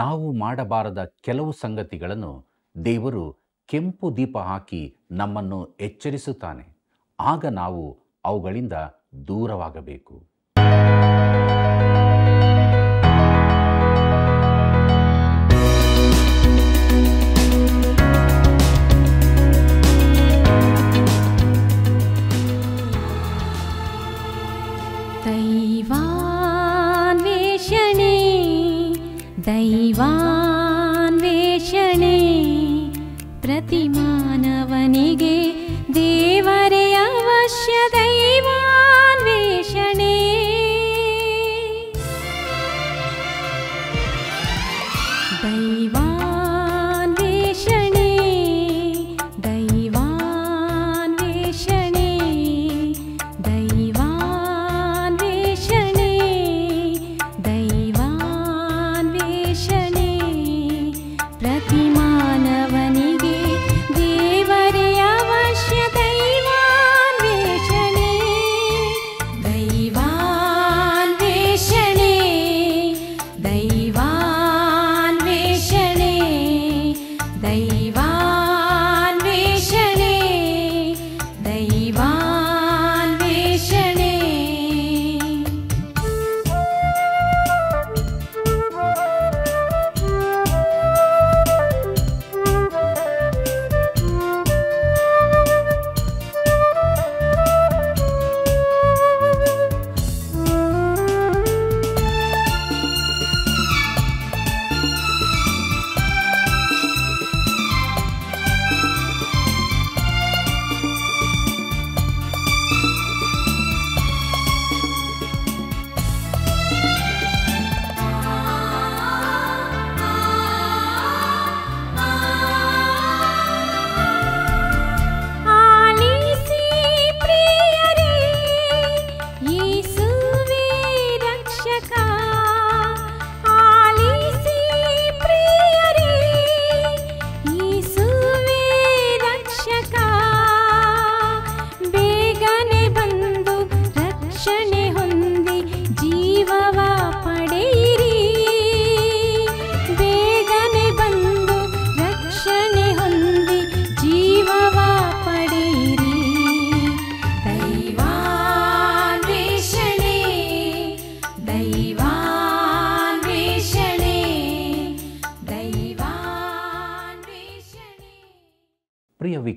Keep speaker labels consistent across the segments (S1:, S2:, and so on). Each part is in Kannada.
S1: ನಾವು ಮಾಡಬಾರದ ಕೆಲವು ಸಂಗತಿಗಳನ್ನು ದೇವರು ಕೆಂಪು ದೀಪ ಹಾಕಿ ನಮ್ಮನ್ನು ಎಚ್ಚರಿಸುತ್ತಾನೆ ಆಗ ನಾವು ಅವುಗಳಿಂದ ದೂರವಾಗಬೇಕು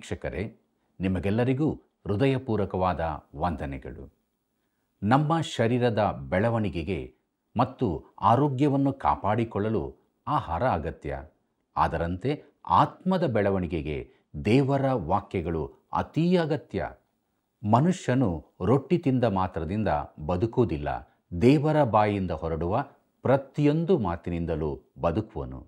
S1: ವೀಕ್ಷಕರೇ ನಿಮಗೆಲ್ಲರಿಗೂ ಹೃದಯಪೂರ್ವಕವಾದ ವಂದನೆಗಳು ನಮ್ಮ ಶರೀರದ ಬೆಳವಣಿಗೆಗೆ ಮತ್ತು ಆರೋಗ್ಯವನ್ನು ಕಾಪಾಡಿಕೊಳ್ಳಲು ಆಹಾರ ಅಗತ್ಯ ಅದರಂತೆ ಆತ್ಮದ ಬೆಳವಣಿಗೆಗೆ ದೇವರ ವಾಕ್ಯಗಳು ಅತೀ ಅಗತ್ಯ ಮನುಷ್ಯನು ರೊಟ್ಟಿ ತಿಂದ ಮಾತ್ರದಿಂದ ಬದುಕುವುದಿಲ್ಲ ದೇವರ ಬಾಯಿಯಿಂದ ಹೊರಡುವ ಪ್ರತಿಯೊಂದು ಮಾತಿನಿಂದಲೂ ಬದುಕುವನು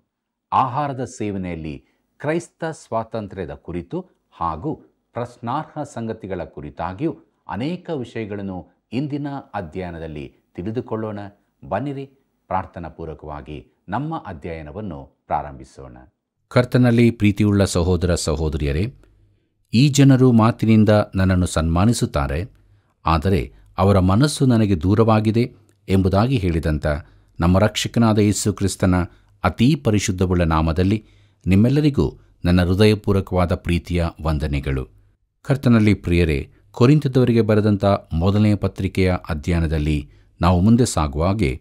S1: ಆಹಾರದ ಸೇವನೆಯಲ್ಲಿ ಕ್ರೈಸ್ತ ಸ್ವಾತಂತ್ರ್ಯದ ಕುರಿತು ಹಾಗೂ ಪ್ರಶ್ನಾರ್ಹ ಸಂಗತಿಗಳ ಕುರಿತಾಗಿಯೂ ಅನೇಕ ವಿಷಯಗಳನ್ನು ಇಂದಿನ ಅಧ್ಯಯನದಲ್ಲಿ ತಿಳಿದುಕೊಳ್ಳೋಣ ಬನ್ನಿರಿ ಪ್ರಾರ್ಥನಾ ಪೂರ್ವಕವಾಗಿ ನಮ್ಮ ಅಧ್ಯಯನವನ್ನು ಪ್ರಾರಂಭಿಸೋಣ ಕರ್ತನಲ್ಲಿ ಪ್ರೀತಿಯುಳ್ಳ ಸಹೋದರ ಸಹೋದರಿಯರೇ ಈ ಜನರು ಮಾತಿನಿಂದ ನನ್ನನ್ನು ಸನ್ಮಾನಿಸುತ್ತಾರೆ ಆದರೆ ಅವರ ಮನಸ್ಸು ನನಗೆ ದೂರವಾಗಿದೆ ಎಂಬುದಾಗಿ ಹೇಳಿದಂಥ ನಮ್ಮ ರಕ್ಷಕನಾದ ಯೇಸು ಕ್ರಿಸ್ತನ ಅತೀ ಪರಿಶುದ್ಧವುಳ್ಳ ನಾಮದಲ್ಲಿ ನಿಮ್ಮೆಲ್ಲರಿಗೂ ನನ್ನ ಹೃದಯಪೂರ್ವಕವಾದ ಪ್ರೀತಿಯ ವಂದನೆಗಳು ಕರ್ತನಲ್ಲಿ ಪ್ರಿಯರೇ ಕೊರಿಂತದವರಿಗೆ ಬರೆದಂಥ ಮೊದಲನೆಯ ಪತ್ರಿಕೆಯ ಅಧ್ಯಯನದಲ್ಲಿ ನಾವು ಮುಂದೆ ಸಾಗುವಾಗೆ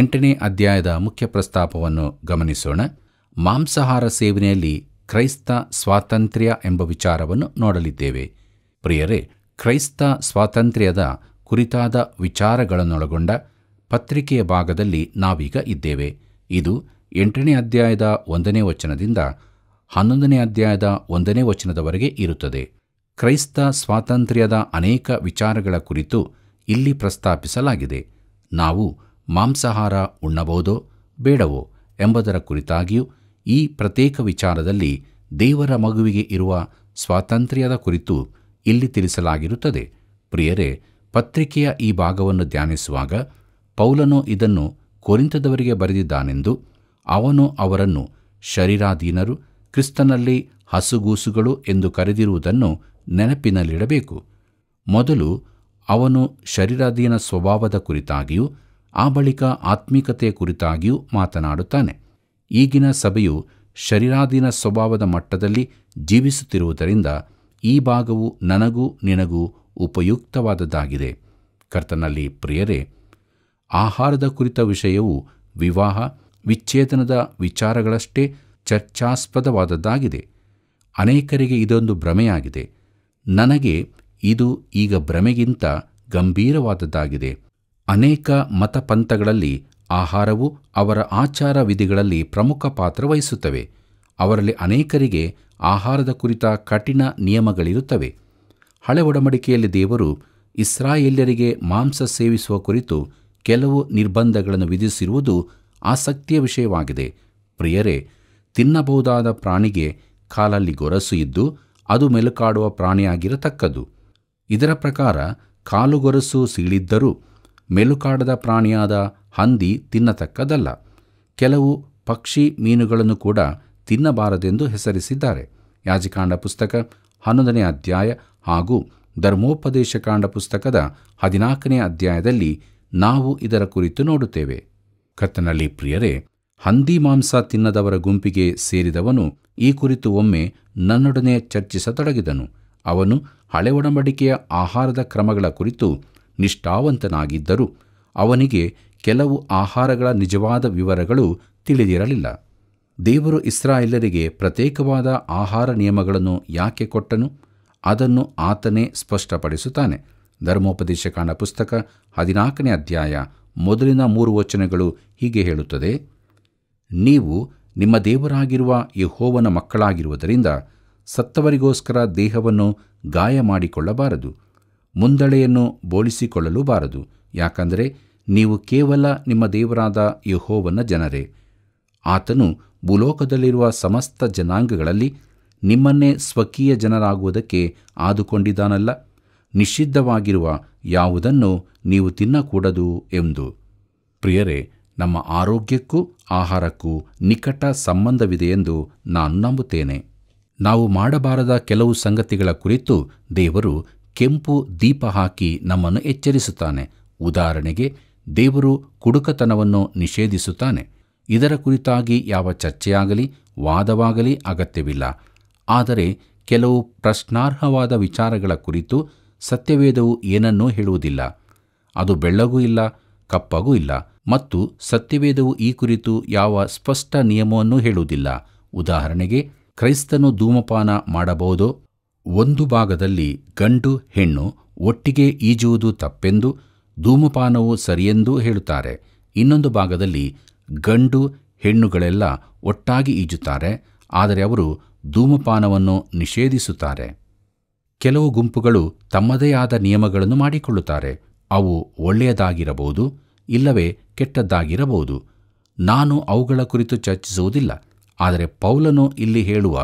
S1: ಎಂಟನೇ ಅಧ್ಯಾಯದ ಮುಖ್ಯ ಪ್ರಸ್ತಾಪವನ್ನು ಗಮನಿಸೋಣ ಮಾಂಸಾಹಾರ ಸೇವನೆಯಲ್ಲಿ ಕ್ರೈಸ್ತ ಸ್ವಾತಂತ್ರ್ಯ ಎಂಬ ವಿಚಾರವನ್ನು ನೋಡಲಿದ್ದೇವೆ ಪ್ರಿಯರೇ ಕ್ರೈಸ್ತ ಸ್ವಾತಂತ್ರ್ಯದ ಕುರಿತಾದ ವಿಚಾರಗಳನ್ನೊಳಗೊಂಡ ಪತ್ರಿಕೆಯ ಭಾಗದಲ್ಲಿ ನಾವೀಗ ಇದ್ದೇವೆ ಇದು ಎಂಟನೇ ಅಧ್ಯಾಯದ ಒಂದನೇ ವಚನದಿಂದ ಹನ್ನೊಂದನೇ ಅಧ್ಯಾಯದ ಒಂದನೇ ವಚನದವರೆಗೆ ಇರುತ್ತದೆ ಕ್ರೈಸ್ತ ಸ್ವಾತಂತ್ರ್ಯದ ಅನೇಕ ವಿಚಾರಗಳ ಕುರಿತು ಇಲ್ಲಿ ಪ್ರಸ್ತಾಪಿಸಲಾಗಿದೆ ನಾವು ಮಾಂಸಾಹಾರ ಉಣ್ಣಬಹುದೋ ಬೇಡವೋ ಎಂಬುದರ ಕುರಿತಾಗಿಯೂ ಈ ಪ್ರತ್ಯೇಕ ವಿಚಾರದಲ್ಲಿ ದೇವರ ಮಗುವಿಗೆ ಇರುವ ಸ್ವಾತಂತ್ರ್ಯದ ಕುರಿತು ಇಲ್ಲಿ ತಿಳಿಸಲಾಗಿರುತ್ತದೆ ಪ್ರಿಯರೇ ಪತ್ರಿಕೆಯ ಈ ಭಾಗವನ್ನು ಧ್ಯಾನಿಸುವಾಗ ಪೌಲನು ಇದನ್ನು ಕೊರಿಂತದವರಿಗೆ ಬರೆದಿದ್ದಾನೆಂದು ಅವನು ಅವರನ್ನು ಶರೀರಾಧೀನರು ಕ್ರಿಸ್ತನಲ್ಲಿ ಹಸುಗೂಸುಗಳು ಎಂದು ಕರೆದಿರುವುದನ್ನು ನೆನಪಿನಲ್ಲಿಡಬೇಕು ಮೊದಲು ಅವನು ಶರೀರಾಧೀನ ಸ್ವಭಾವದ ಕುರಿತಾಗಿಯೂ ಆ ಬಳಿಕ ಆತ್ಮೀಕತೆಯ ಕುರಿತಾಗಿಯೂ ಮಾತನಾಡುತ್ತಾನೆ ಈಗಿನ ಸಭೆಯು ಶರೀರಾಧೀನ ಸ್ವಭಾವದ ಮಟ್ಟದಲ್ಲಿ ಜೀವಿಸುತ್ತಿರುವುದರಿಂದ ಈ ಭಾಗವು ನನಗೂ ನಿನಗೂ ಉಪಯುಕ್ತವಾದದ್ದಾಗಿದೆ ಕರ್ತನಲ್ಲಿ ಪ್ರಿಯರೇ ಆಹಾರದ ಕುರಿತ ವಿಷಯವು ವಿವಾಹ ವಿಚ್ಛೇದನದ ವಿಚಾರಗಳಷ್ಟೇ ಚರ್ಚಾಸ್ಪದವಾದದ್ದಾಗಿದೆ ಅನೇಕರಿಗೆ ಇದೊಂದು ಭ್ರಮೆಯಾಗಿದೆ ನನಗೆ ಇದು ಈಗ ಭ್ರಮೆಗಿಂತ ಗಂಭೀರವಾದದ್ದಾಗಿದೆ ಅನೇಕ ಮತಪಂಥಗಳಲ್ಲಿ ಆಹಾರವು ಅವರ ಆಚಾರ ವಿಧಿಗಳಲ್ಲಿ ಪ್ರಮುಖ ಪಾತ್ರ ವಹಿಸುತ್ತವೆ ಅವರಲ್ಲಿ ಅನೇಕರಿಗೆ ಆಹಾರದ ಕುರಿತ ಕಠಿಣ ನಿಯಮಗಳಿರುತ್ತವೆ ಹಳೆ ಒಡಂಬಡಿಕೆಯಲ್ಲಿ ದೇವರು ಇಸ್ರಾಯೇಲ್ಯರಿಗೆ ಮಾಂಸ ಸೇವಿಸುವ ಕುರಿತು ಕೆಲವು ನಿರ್ಬಂಧಗಳನ್ನು ವಿಧಿಸಿರುವುದು ಆಸಕ್ತಿಯ ವಿಷಯವಾಗಿದೆ ಪ್ರಿಯರೇ ತಿನ್ನಬಹುದಾದ ಪ್ರಾಣಿಗೆ ಕಾಲಲ್ಲಿ ಗೊರಸು ಇದ್ದು ಅದು ಮೆಲುಕಾಡುವ ಪ್ರಾಣಿಯಾಗಿರತಕ್ಕದ್ದು ಇದರ ಪ್ರಕಾರ ಕಾಲುಗೊರಸು ಸೀಳಿದ್ದರೂ ಮೆಲುಕಾಡದ ಪ್ರಾಣಿಯಾದ ಹಂದಿ ತಿನ್ನತಕ್ಕದಲ್ಲ ಕೆಲವು ಪಕ್ಷಿ ಮೀನುಗಳನ್ನು ಕೂಡ ತಿನ್ನಬಾರದೆಂದು ಹೆಸರಿಸಿದ್ದಾರೆ ಯಾಜಿಕಾಂಡ ಪುಸ್ತಕ ಹನ್ನೊಂದನೇ ಅಧ್ಯಾಯ ಹಾಗೂ ಧರ್ಮೋಪದೇಶಕಾಂಡ ಪುಸ್ತಕದ ಹದಿನಾಲ್ಕನೇ ಅಧ್ಯಾಯದಲ್ಲಿ ನಾವು ಇದರ ಕುರಿತು ನೋಡುತ್ತೇವೆ ಕತ್ತನಲ್ಲಿ ಪ್ರಿಯರೇ ಹಂದಿ ಮಾಂಸ ತಿನ್ನದವರ ಗುಂಪಿಗೆ ಸೇರಿದವನು ಈ ಕುರಿತು ಒಮ್ಮೆ ನನ್ನೊಡನೆ ಚರ್ಚಿಸತೊಡಗಿದನು ಅವನು ಹಳೆ ಒಡಂಬಡಿಕೆಯ ಆಹಾರದ ಕ್ರಮಗಳ ಕುರಿತು ನಿಷ್ಠಾವಂತನಾಗಿದ್ದರೂ ಅವನಿಗೆ ಕೆಲವು ಆಹಾರಗಳ ನಿಜವಾದ ವಿವರಗಳು ತಿಳಿದಿರಲಿಲ್ಲ ದೇವರು ಇಸ್ರಾಯೇಲರಿಗೆ ಪ್ರತ್ಯೇಕವಾದ ಆಹಾರ ನಿಯಮಗಳನ್ನು ಯಾಕೆ ಕೊಟ್ಟನು ಅದನ್ನು ಆತನೇ ಸ್ಪಷ್ಟಪಡಿಸುತ್ತಾನೆ ಧರ್ಮೋಪದೇಶಕಾಂಡ ಪುಸ್ತಕ ಹದಿನಾಲ್ಕನೇ ಅಧ್ಯಾಯ ಮೊದಲಿನ ಮೂರು ವಚನಗಳು ಹೀಗೆ ಹೇಳುತ್ತದೆ ನೀವು ನಿಮ್ಮ ದೇವರಾಗಿರುವ ಯಹೋವನ ಮಕ್ಕಳಾಗಿರುವುದರಿಂದ ಸತ್ತವರಿಗೋಸ್ಕರ ದೇಹವನ್ನು ಗಾಯ ಮಾಡಿಕೊಳ್ಳಬಾರದು ಮುಂದಳೆಯನ್ನು ಬೋಳಿಸಿಕೊಳ್ಳಲೂಬಾರದು ಬಾರದು ಯಾಕಂದರೆ ನೀವು ಕೇವಲ ನಿಮ್ಮ ದೇವರಾದ ಯಹೋವನ ಜನರೇ ಆತನು ಭೂಲೋಕದಲ್ಲಿರುವ ಸಮಸ್ತ ಜನಾಂಗಗಳಲ್ಲಿ ನಿಮ್ಮನ್ನೇ ಸ್ವಕೀಯ ಜನರಾಗುವುದಕ್ಕೆ ಆದುಕೊಂಡಿದ್ದಾನಲ್ಲ ನಿಷಿದ್ಧವಾಗಿರುವ ಯಾವುದನ್ನು ನೀವು ತಿನ್ನಕೂಡದು ಎಂದು ಪ್ರಿಯರೇ ನಮ್ಮ ಆರೋಗ್ಯಕ್ಕೂ ಆಹಾರಕ್ಕೂ ನಿಕಟ ಸಂಬಂಧವಿದೆ ಎಂದು ನಾನು ನಂಬುತ್ತೇನೆ ನಾವು ಮಾಡಬಾರದ ಕೆಲವು ಸಂಗತಿಗಳ ಕುರಿತು ದೇವರು ಕೆಂಪು ದೀಪ ಹಾಕಿ ನಮ್ಮನ್ನು ಎಚ್ಚರಿಸುತ್ತಾನೆ ಉದಾಹರಣೆಗೆ ದೇವರು ಕುಡುಕತನವನ್ನು ನಿಷೇಧಿಸುತ್ತಾನೆ ಇದರ ಕುರಿತಾಗಿ ಯಾವ ಚರ್ಚೆಯಾಗಲಿ ವಾದವಾಗಲಿ ಅಗತ್ಯವಿಲ್ಲ ಆದರೆ ಕೆಲವು ಪ್ರಶ್ನಾರ್ಹವಾದ ವಿಚಾರಗಳ ಕುರಿತು ಸತ್ಯವೇದವು ಏನನ್ನೂ ಹೇಳುವುದಿಲ್ಲ ಅದು ಬೆಳ್ಳಗೂ ಇಲ್ಲ ಕಪ್ಪಗೂ ಇಲ್ಲ ಮತ್ತು ಸತ್ಯವೇದವು ಈ ಕುರಿತು ಯಾವ ಸ್ಪಷ್ಟ ನಿಯಮವನ್ನೂ ಹೇಳುವುದಿಲ್ಲ ಉದಾಹರಣೆಗೆ ಕ್ರೈಸ್ತನು ಧೂಮಪಾನ ಮಾಡಬಹುದು ಒಂದು ಭಾಗದಲ್ಲಿ ಗಂಡು ಹೆಣ್ಣು ಒಟ್ಟಿಗೆ ಈಜುವುದು ತಪ್ಪೆಂದು ಧೂಮಪಾನವು ಸರಿಯೆಂದೂ ಹೇಳುತ್ತಾರೆ ಇನ್ನೊಂದು ಭಾಗದಲ್ಲಿ ಗಂಡು ಹೆಣ್ಣುಗಳೆಲ್ಲ ಒಟ್ಟಾಗಿ ಈಜುತ್ತಾರೆ ಆದರೆ ಅವರು ಧೂಮಪಾನವನ್ನು ನಿಷೇಧಿಸುತ್ತಾರೆ ಕೆಲವು ಗುಂಪುಗಳು ತಮ್ಮದೇ ಆದ ನಿಯಮಗಳನ್ನು ಮಾಡಿಕೊಳ್ಳುತ್ತಾರೆ ಅವು ಒಳ್ಳೆಯದಾಗಿರಬಹುದು ಇಲ್ಲವೇ ಕೆಟ್ಟದ್ದಾಗಿರಬಹುದು ನಾನು ಅವುಗಳ ಕುರಿತು ಚರ್ಚಿಸುವುದಿಲ್ಲ ಆದರೆ ಪೌಲನು ಇಲ್ಲಿ ಹೇಳುವ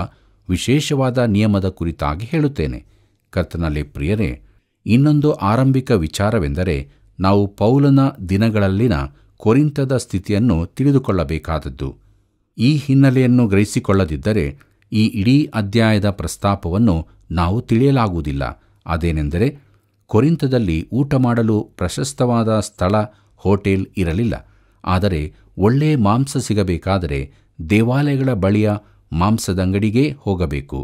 S1: ವಿಶೇಷವಾದ ನಿಯಮದ ಕುರಿತಾಗಿ ಹೇಳುತ್ತೇನೆ ಕರ್ತನಲ್ಲಿ ಪ್ರಿಯರೇ ಇನ್ನೊಂದು ಆರಂಭಿಕ ವಿಚಾರವೆಂದರೆ ನಾವು ಪೌಲನ ದಿನಗಳಲ್ಲಿನ ಕೊರಿಂತದ ಸ್ಥಿತಿಯನ್ನು ತಿಳಿದುಕೊಳ್ಳಬೇಕಾದದ್ದು ಈ ಹಿನ್ನೆಲೆಯನ್ನು ಗ್ರಹಿಸಿಕೊಳ್ಳದಿದ್ದರೆ ಈ ಇಡೀ ಅಧ್ಯಾಯದ ಪ್ರಸ್ತಾಪವನ್ನು ನಾವು ತಿಳಿಯಲಾಗುವುದಿಲ್ಲ ಅದೇನೆಂದರೆ ಕೊರಿಂತದಲ್ಲಿ ಊಟ ಮಾಡಲು ಪ್ರಶಸ್ತವಾದ ಸ್ಥಳ ಹೋಟೆಲ್ ಇರಲಿಲ್ಲ ಆದರೆ ಒಳ್ಳೆಯ ಮಾಂಸ ಸಿಗಬೇಕಾದರೆ ದೇವಾಲಯಗಳ ಬಳಿಯ ಮಾಂಸದಂಗಡಿಗೇ ಹೋಗಬೇಕು